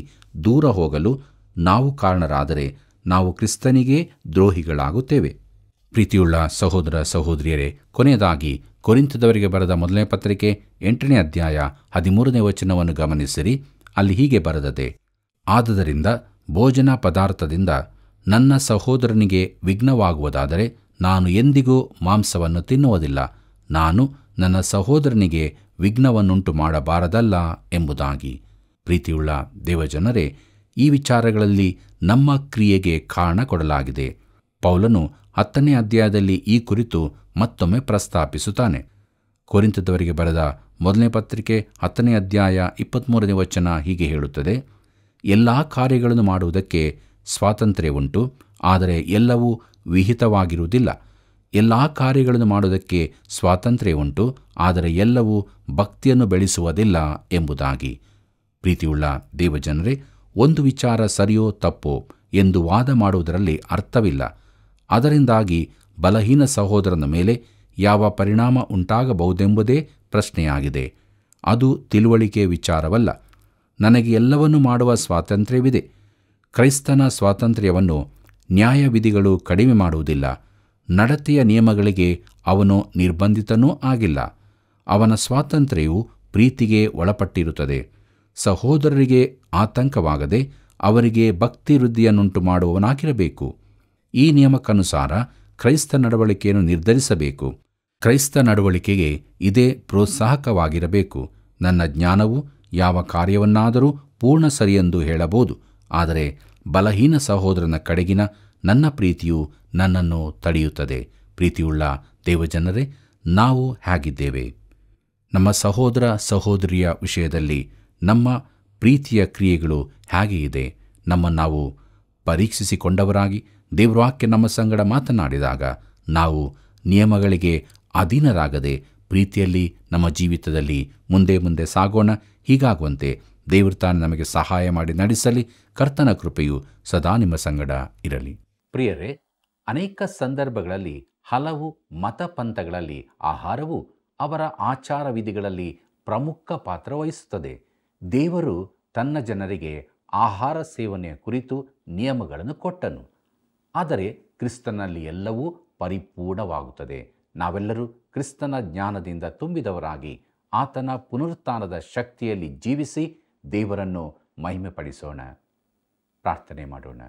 S1: ದೂರ ಹೋಗಲು ನಾವು ಕಾರಣರಾದರೆ ನಾವು ಕ್ರಿಸ್ತನಿಗೆ ದ್ರೋಹಿಗಳಾಗುತ್ತೇವೆ ಪ್ರೀತಿಯುಳ್ಳ ಸಹೋದರ ಸಹೋದರಿಯರೇ ಕೊನೆಯದಾಗಿ ಕೊರಿಂತದವರಿಗೆ ಬರೆದ ಮೊದಲನೇ ಪತ್ರಿಕೆ ಎಂಟನೇ ಅಧ್ಯಾಯ ಹದಿಮೂರನೇ ವಚನವನ್ನು ಗಮನಿಸಿರಿ ಅಲ್ಲಿ ಹೀಗೆ ಬರೆದದೆ ಆದ್ದರಿಂದ ಭೋಜನ ಪದಾರ್ಥದಿಂದ ನನ್ನ ಸಹೋದರನಿಗೆ ವಿಘ್ನವಾಗುವುದಾದರೆ ನಾನು ಎಂದಿಗೂ ಮಾಂಸವನ್ನು ತಿನ್ನುವುದಿಲ್ಲ ನಾನು ನನ್ನ ಸಹೋದರನಿಗೆ ವಿಘ್ನವನ್ನುಂಟು ಮಾಡಬಾರದಲ್ಲ ಎಂಬುದಾಗಿ ಪ್ರೀತಿಯುಳ್ಳ ದೇವಜನರೇ ಈ ವಿಚಾರಗಳಲ್ಲಿ ನಮ್ಮ ಕ್ರಿಯೆಗೆ ಕಾರಣ ಕೊಡಲಾಗಿದೆ ಪೌಲನು ಹತ್ತನೇ ಅಧ್ಯಾಯದಲ್ಲಿ ಈ ಕುರಿತು ಮತ್ತೊಮ್ಮೆ ಪ್ರಸ್ತಾಪಿಸುತ್ತಾನೆ ಕೊರಿಂತದವರಿಗೆ ಬರೆದ ಮೊದಲನೇ ಪತ್ರಿಕೆ ಹತ್ತನೇ ಅಧ್ಯಾಯ ಇಪ್ಪತ್ತ್ಮೂರನೇ ವಚನ ಹೀಗೆ ಹೇಳುತ್ತದೆ ಎಲ್ಲ ಕಾರ್ಯಗಳನ್ನು ಮಾಡುವುದಕ್ಕೆ ಸ್ವಾತಂತ್ರ್ಯ ಉಂಟು ಆದರೆ ಎಲ್ಲವೂ ವಿಹಿತವಾಗಿರುವುದಿಲ್ಲ ಎಲ್ಲ ಕಾರ್ಯಗಳನ್ನು ಮಾಡುವುದಕ್ಕೆ ಸ್ವಾತಂತ್ರ್ಯ ಉಂಟು ಆದರೆ ಎಲ್ಲವೂ ಭಕ್ತಿಯನ್ನು ಬೆಳೆಸುವುದಿಲ್ಲ ಎಂಬುದಾಗಿ ಪ್ರೀತಿಯುಳ್ಳ ದೇವಜನರೇ ಒಂದು ವಿಚಾರ ಸರಿಯೋ ತಪ್ಪೋ ಎಂದು ವಾದ ಮಾಡುವುದರಲ್ಲಿ ಅರ್ಥವಿಲ್ಲ ಅದರಿಂದಾಗಿ ಬಲಹೀನ ಸಹೋದರನ ಮೇಲೆ ಯಾವ ಪರಿಣಾಮ ಉಂಟಾಗಬಹುದೆಂಬುದೇ ಪ್ರಶ್ನೆಯಾಗಿದೆ ಅದು ತಿಳುವಳಿಕೆ ವಿಚಾರವಲ್ಲ ನನಗೆ ಎಲ್ಲವನ್ನೂ ಮಾಡುವ ಸ್ವಾತಂತ್ರ್ಯವಿದೆ ಕ್ರೈಸ್ತನ ಸ್ವಾತಂತ್ರ್ಯವನ್ನು ನ್ಯಾಯವಿಧಿಗಳು ಕಡಿಮೆ ಮಾಡುವುದಿಲ್ಲ ನಡತೆಯ ನಿಯಮಗಳಿಗೆ ಅವನು ನಿರ್ಬಂಧಿತನೂ ಆಗಿಲ್ಲ ಅವನ ಸ್ವಾತಂತ್ರ್ಯವು ಪ್ರೀತಿಗೆ ಒಳಪಟ್ಟಿರುತ್ತದೆ ಸಹೋದರರಿಗೆ ಆತಂಕವಾಗದೆ ಅವರಿಗೆ ಭಕ್ತಿ ವೃದ್ಧಿಯನ್ನುಂಟು ಮಾಡುವವನಾಗಿರಬೇಕು ಈ ನಿಯಮಕ್ಕನುಸಾರ ಕ್ರೈಸ್ತ ನಡವಳಿಕೆಯನ್ನು ನಿರ್ಧರಿಸಬೇಕು ಕ್ರೈಸ್ತ ನಡವಳಿಕೆಗೆ ಇದೇ ಪ್ರೋತ್ಸಾಹಕವಾಗಿರಬೇಕು ನನ್ನ ಜ್ಞಾನವು ಯಾವ ಕಾರ್ಯವನ್ನಾದರೂ ಪೂರ್ಣ ಸರಿಯೆಂದು ಹೇಳಬಹುದು ಆದರೆ ಬಲಹೀನ ಸಹೋದರನ ಕಡೆಗಿನ ನನ್ನ ಪ್ರೀತಿಯು ನನ್ನನ್ನು ತಡೆಯುತ್ತದೆ ಪ್ರೀತಿಯುಳ್ಳ ದೇವಜನರೇ ನಾವು ಹೇಗಿದ್ದೇವೆ ನಮ್ಮ ಸಹೋದರ ಸಹೋದರಿಯ ವಿಷಯದಲ್ಲಿ ನಮ್ಮ ಪ್ರೀತಿಯ ಕ್ರಿಯೆಗಳು ಹೇಗೆ ಇದೆ ನಮ್ಮನ್ನು ನಾವು ಪರೀಕ್ಷಿಸಿಕೊಂಡವರಾಗಿ ದೇವವಾಕ್ಯ ನಮ್ಮ ಸಂಗಡ ಮಾತನಾಡಿದಾಗ ನಾವು ನಿಯಮಗಳಿಗೆ ಅಧೀನರಾಗದೆ ಪ್ರೀತಿಯಲ್ಲಿ ನಮ್ಮ ಜೀವಿತದಲ್ಲಿ ಮುಂದೆ ಮುಂದೆ ಸಾಗೋಣ ಹೀಗಾಗುವಂತೆ ದೇವರು ತಾನು ನಮಗೆ ಸಹಾಯ ಮಾಡಿ ನಡೆಸಲಿ ಕರ್ತನ ಕೃಪೆಯು ಸದಾ ನಿಮ್ಮ ಸಂಗಡ ಇರಲಿ ಪ್ರಿಯರೇ ಅನೇಕ ಸಂದರ್ಭಗಳಲ್ಲಿ ಹಲವು ಮತಪಂಥಗಳಲ್ಲಿ ಆಹಾರವು ಅವರ ಆಚಾರ ವಿಧಿಗಳಲ್ಲಿ ಪ್ರಮುಖ ಪಾತ್ರ ವಹಿಸುತ್ತದೆ ದೇವರು ತನ್ನ ಜನರಿಗೆ ಆಹಾರ ಸೇವನೆಯ ಕುರಿತು ನಿಯಮಗಳನ್ನು ಕೊಟ್ಟನು ಆದರೆ ಕ್ರಿಸ್ತನಲ್ಲಿ ಎಲ್ಲವೂ ಪರಿಪೂರ್ಣವಾಗುತ್ತದೆ ನಾವೆಲ್ಲರೂ ಕ್ರಿಸ್ತನ ಜ್ಞಾನದಿಂದ ತುಂಬಿದವರಾಗಿ ಆತನ ಪುನರುತ್ಥಾನದ ಶಕ್ತಿಯಲ್ಲಿ ಜೀವಿಸಿ ದೇವರನ್ನು ಮಹಿಮೆಪಡಿಸೋಣ ಪ್ರಾರ್ಥನೆ ಮಾಡೋಣ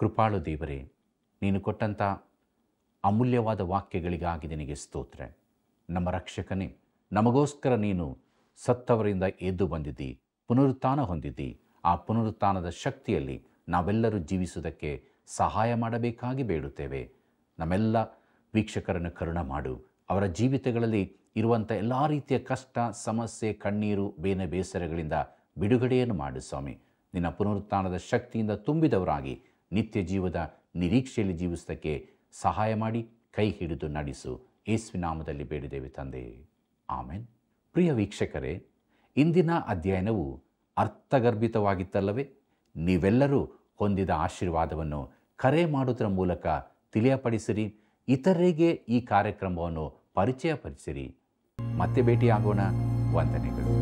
S1: ಕೃಪಾಳು ದೇವರೇ ನೀನು ಕೊಟ್ಟಂಥ ಅಮೂಲ್ಯವಾದ ವಾಕ್ಯಗಳಿಗಾಗಿ ನಿನಗೆ ಸ್ತೋತ್ರ ನಮ್ಮ ರಕ್ಷಕನೇ ನಮಗೋಸ್ಕರ ನೀನು ಸತ್ತವರಿಂದ ಎದ್ದು ಬಂದಿದ್ದಿ ಪುನರುತ್ಥಾನ ಹೊಂದಿದ್ದಿ ಆ ಪುನರುತ್ಥಾನದ ಶಕ್ತಿಯಲ್ಲಿ ನಾವೆಲ್ಲರೂ ಜೀವಿಸುವುದಕ್ಕೆ ಸಹಾಯ ಮಾಡಬೇಕಾಗಿ ಬೇಡುತ್ತೇವೆ ನಮ್ಮೆಲ್ಲ ವೀಕ್ಷಕರನ್ನು ಕರುಣ ಮಾಡು ಅವರ ಜೀವಿತಗಳಲ್ಲಿ ಇರುವಂಥ ಎಲ್ಲ ರೀತಿಯ ಕಷ್ಟ ಸಮಸ್ಯೆ ಕಣ್ಣೀರು ಬೇನೆ ಬೇಸರಗಳಿಂದ ಬಿಡುಗಡೆಯನ್ನು ಮಾಡು ಸ್ವಾಮಿ ನಿನ್ನ ಪುನರುತ್ಥಾನದ ಶಕ್ತಿಯಿಂದ ತುಂಬಿದವರಾಗಿ ನಿತ್ಯ ಜೀವದ ನಿರೀಕ್ಷೆಯಲ್ಲಿ ಜೀವಿಸೋದಕ್ಕೆ ಸಹಾಯ ಮಾಡಿ ಕೈ ಹಿಡಿದು ನಡೆಸು ನಾಮದಲ್ಲಿ ಬೇಡಿದೆವೆ ತಂದೆ ಆಮೇನ್ ಪ್ರಿಯ ವೀಕ್ಷಕರೇ ಇಂದಿನ ಅಧ್ಯಯನವು ಅರ್ಥಗರ್ಭಿತವಾಗಿತ್ತಲ್ಲವೇ ನೀವೆಲ್ಲರೂ ಹೊಂದಿದ ಆಶೀರ್ವಾದವನ್ನು ಕರೆ ಮಾಡುವುದರ ಮೂಲಕ ತಿಳಿಯಪಡಿಸಿರಿ ಇತರರಿಗೆ ಈ ಕಾರ್ಯಕ್ರಮವನ್ನು ಪರಿಚಯಪಡಿಸಿರಿ ಮತ್ತೆ ಭೇಟಿಯಾಗೋಣ ವಂದನೆಗಳು